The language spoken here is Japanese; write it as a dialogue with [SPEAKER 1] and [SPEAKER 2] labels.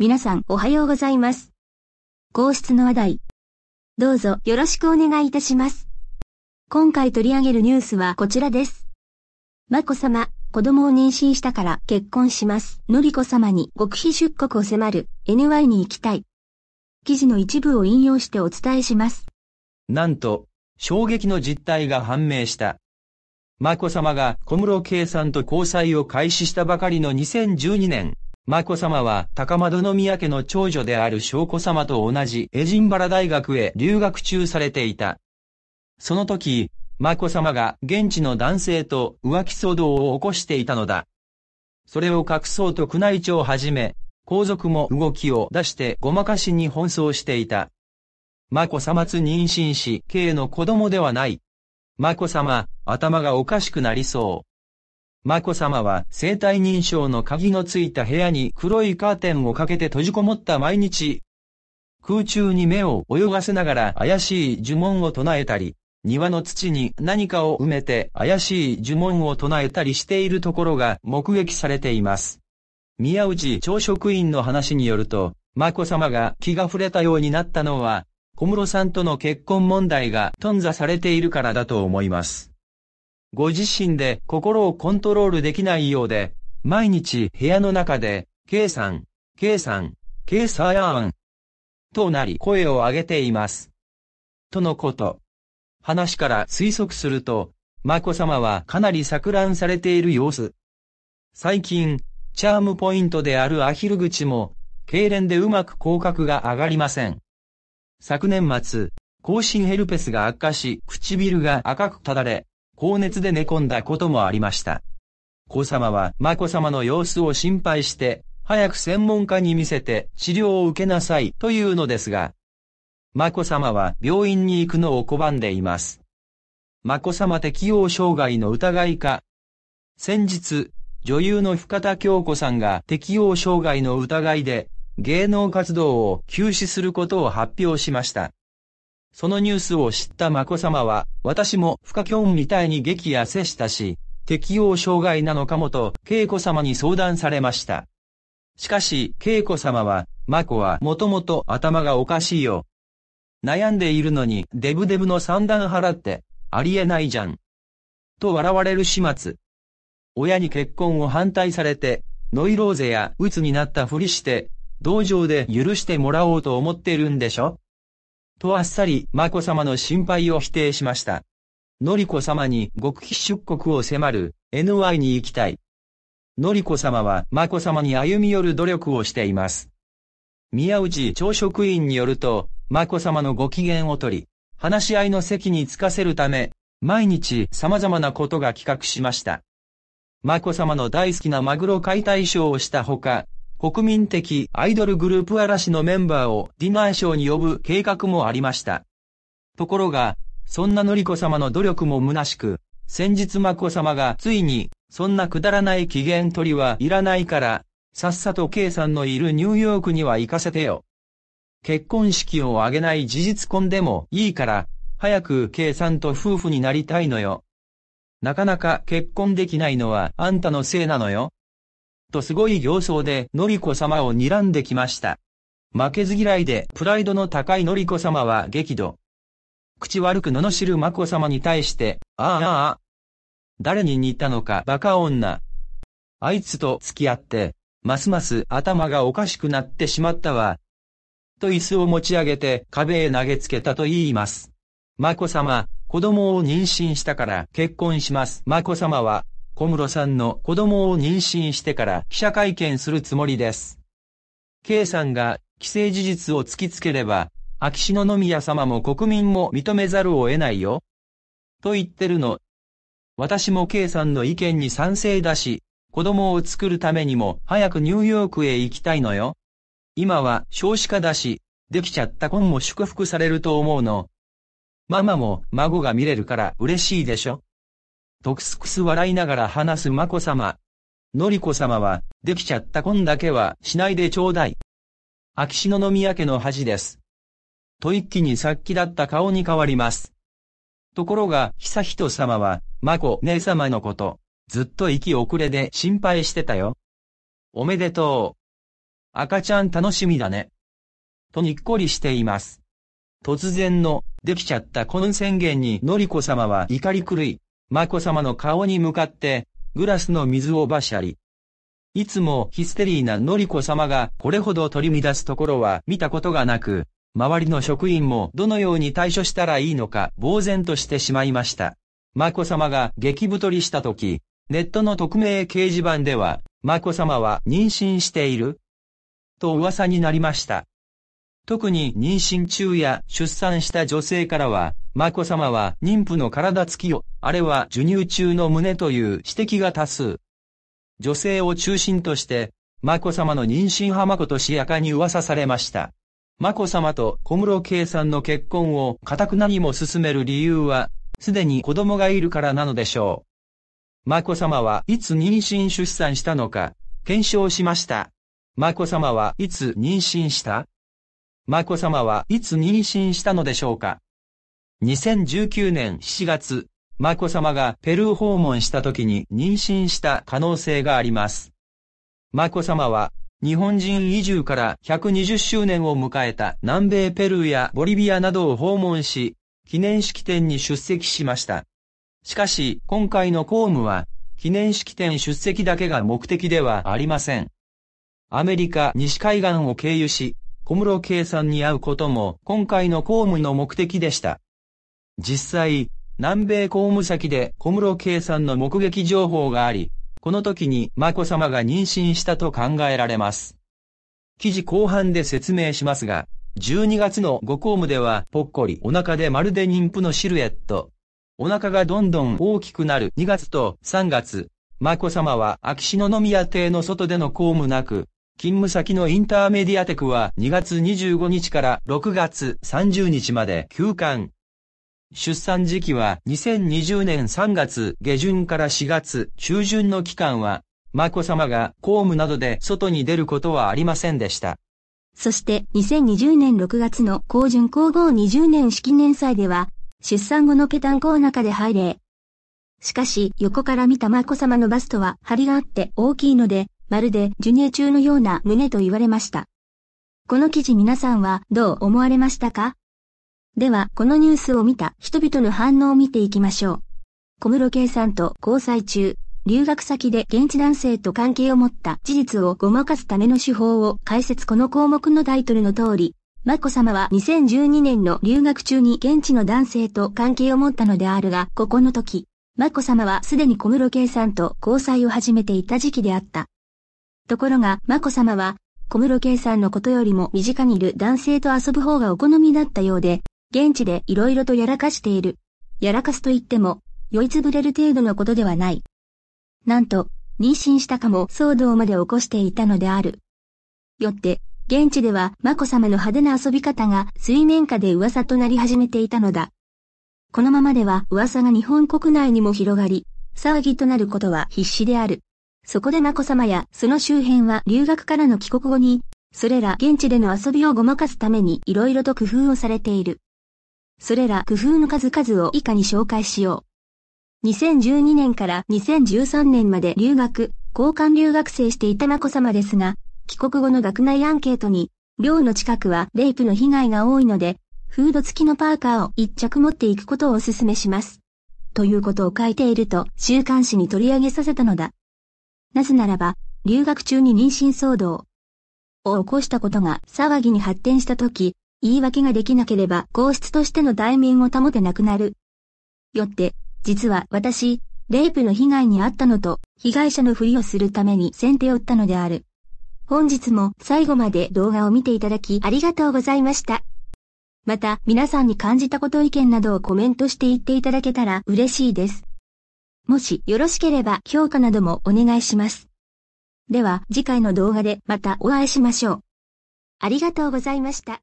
[SPEAKER 1] 皆さんおはようございます。皇室の話題。どうぞよろしくお願いいたします。今回取り上げるニュースはこちらです。まこさま、子供を妊娠したから結婚します。のりこさまに極秘出国を迫る NY に行きたい。記事の一部を引用してお伝えします。
[SPEAKER 2] なんと、衝撃の実態が判明した。眞子さまが小室圭さんと交際を開始したばかりの2012年、眞子さまは高窓宮家の長女である翔子様と同じエジンバラ大学へ留学中されていた。その時、眞子さまが現地の男性と浮気騒動を起こしていたのだ。それを隠そうと宮内庁をはじめ、皇族も動きを出してごまかしに奔走していた。眞子さまつ妊娠し、K の子供ではない。眞子さま、頭がおかしくなりそう。眞子さまは生体認証の鍵のついた部屋に黒いカーテンをかけて閉じこもった毎日。空中に目を泳がせながら怪しい呪文を唱えたり、庭の土に何かを埋めて怪しい呪文を唱えたりしているところが目撃されています。宮内朝食員の話によると、眞子さまが気が触れたようになったのは、小室さんとの結婚問題が頓挫されているからだと思います。ご自身で心をコントロールできないようで、毎日部屋の中で、K さん、K さん、K さやん、となり声を上げています。とのこと。話から推測すると、まこさまはかなり錯乱されている様子。最近、チャームポイントであるアヒル口も、痙攣でうまく口角が上がりません。昨年末、更新ヘルペスが悪化し、唇が赤くただれ、高熱で寝込んだこともありました。子様は眞子様の様子を心配して、早く専門家に見せて治療を受けなさいというのですが、眞子様は病院に行くのを拒んでいます。眞子様適応障害の疑いか。先日、女優の深田京子さんが適応障害の疑いで、芸能活動を休止することを発表しました。そのニュースを知った眞子さまは、私も不可教みたいに激痩せしたし、適応障害なのかもと、恵子さまに相談されました。しかし、恵子さまは、眞子はもともと頭がおかしいよ。悩んでいるのに、デブデブの三段払って、ありえないじゃん。と笑われる始末。親に結婚を反対されて、ノイローゼや鬱になったふりして、道場で許してもらおうと思ってるんでしょとあっさり眞子さまの心配を否定しました。のりこ様に極秘出国を迫る NY に行きたい。のりこ様は眞子さまに歩み寄る努力をしています。宮内朝食員によると、眞子さまのご機嫌をとり、話し合いの席につかせるため、毎日様々なことが企画しました。眞子さまの大好きなマグロ解体ショーをしたほか、国民的アイドルグループ嵐のメンバーをディナーショーに呼ぶ計画もありました。ところが、そんなのりこ様の努力も虚しく、先日まこ様がついに、そんなくだらない機嫌取りはいらないから、さっさと K さんのいるニューヨークには行かせてよ。結婚式を挙げない事実婚でもいいから、早く K さんと夫婦になりたいのよ。なかなか結婚できないのはあんたのせいなのよ。とすごい行相でのりこ様を睨んできました。負けず嫌いでプライドの高いのりこ様は激怒。口悪く罵るまこ様に対して、ああああ。誰に似たのかバカ女。あいつと付き合って、ますます頭がおかしくなってしまったわ。と椅子を持ち上げて壁へ投げつけたと言います。まこ様、子供を妊娠したから結婚します。まこ様は小室さんの子供を妊娠してから記者会見するつもりです。K さんが既成事実を突きつければ、秋篠宮様も国民も認めざるを得ないよ。と言ってるの。私も K さんの意見に賛成だし、子供を作るためにも早くニューヨークへ行きたいのよ。今は少子化だし、できちゃった婚も祝福されると思うの。ママも孫が見れるから嬉しいでしょ。とくすくす笑いながら話す眞子さま。のりこさまは、できちゃったんだけはしないでちょうだい。秋篠宮家の恥です。と一気に殺気だった顔に変わります。ところが、悠仁さまは、まこ姉様のこと、ずっと息遅れで心配してたよ。おめでとう。赤ちゃん楽しみだね。とにっこりしています。突然の、できちゃったこの宣言にのりこさまは怒り狂い。眞子さまの顔に向かって、グラスの水をばしゃり。いつもヒステリーなのりこ様がこれほど取り乱すところは見たことがなく、周りの職員もどのように対処したらいいのか呆然としてしまいました。眞子様が激太りした時、ネットの匿名掲示板では、眞子様は妊娠していると噂になりました。特に妊娠中や出産した女性からは、眞子さまは妊婦の体つきを、あれは授乳中の胸という指摘が多数。女性を中心として、眞子さまの妊娠はまことしやかに噂されました。眞子さまと小室圭さんの結婚を固く何も進める理由は、すでに子供がいるからなのでしょう。眞子さまはいつ妊娠出産したのか、検証しました。眞子さまはいつ妊娠したマコ様はいつ妊娠したのでしょうか ?2019 年7月、マコ様がペルー訪問した時に妊娠した可能性があります。マコ様は、日本人移住から120周年を迎えた南米ペルーやボリビアなどを訪問し、記念式典に出席しました。しかし、今回の公務は、記念式典出席だけが目的ではありません。アメリカ西海岸を経由し、小室圭さんに会うことも今回の公務の目的でした。実際、南米公務先で小室圭さんの目撃情報があり、この時に眞子さまが妊娠したと考えられます。記事後半で説明しますが、12月のご公務ではぽっこりお腹でまるで妊婦のシルエット。お腹がどんどん大きくなる2月と3月、眞子さまは秋篠宮邸の外での公務なく、勤務先のインターメディアテクは2月25日から6月30日まで休館。出産時期は2020年3月下旬から4月中旬の期間は、ま子さまが公務などで外に出ることはありませんでした。
[SPEAKER 1] そして2020年6月の高順公号20年式年祭では、出産後のペタンコの中で拝礼。しかし、横から見たまこさまのバストは張りがあって大きいので、まるで授乳中のような胸と言われました。この記事皆さんはどう思われましたかでは、このニュースを見た人々の反応を見ていきましょう。小室圭さんと交際中、留学先で現地男性と関係を持った事実をごまかすための手法を解説この項目のタイトルの通り、まこさまは2012年の留学中に現地の男性と関係を持ったのであるが、ここの時、まこさまはすでに小室圭さんと交際を始めていた時期であった。ところが、眞子さまは、小室圭さんのことよりも身近にいる男性と遊ぶ方がお好みだったようで、現地で色々とやらかしている。やらかすと言っても、酔いつぶれる程度のことではない。なんと、妊娠したかも騒動まで起こしていたのである。よって、現地では眞子さまの派手な遊び方が水面下で噂となり始めていたのだ。このままでは噂が日本国内にも広がり、騒ぎとなることは必至である。そこでまこさまやその周辺は留学からの帰国後に、それら現地での遊びをごまかすために色々と工夫をされている。それら工夫の数々を以下に紹介しよう。2012年から2013年まで留学、交換留学生していたまこさまですが、帰国後の学内アンケートに、寮の近くはレイプの被害が多いので、フード付きのパーカーを一着持っていくことをお勧めします。ということを書いていると週刊誌に取り上げさせたのだ。なぜならば、留学中に妊娠騒動を起こしたことが騒ぎに発展した時、言い訳ができなければ皇室としての代名を保てなくなる。よって、実は私、レイプの被害に遭ったのと、被害者のふりをするために先手を打ったのである。本日も最後まで動画を見ていただきありがとうございました。また、皆さんに感じたこと意見などをコメントして言っていただけたら嬉しいです。もしよろしければ評価などもお願いします。では次回の動画でまたお会いしましょう。ありがとうございました。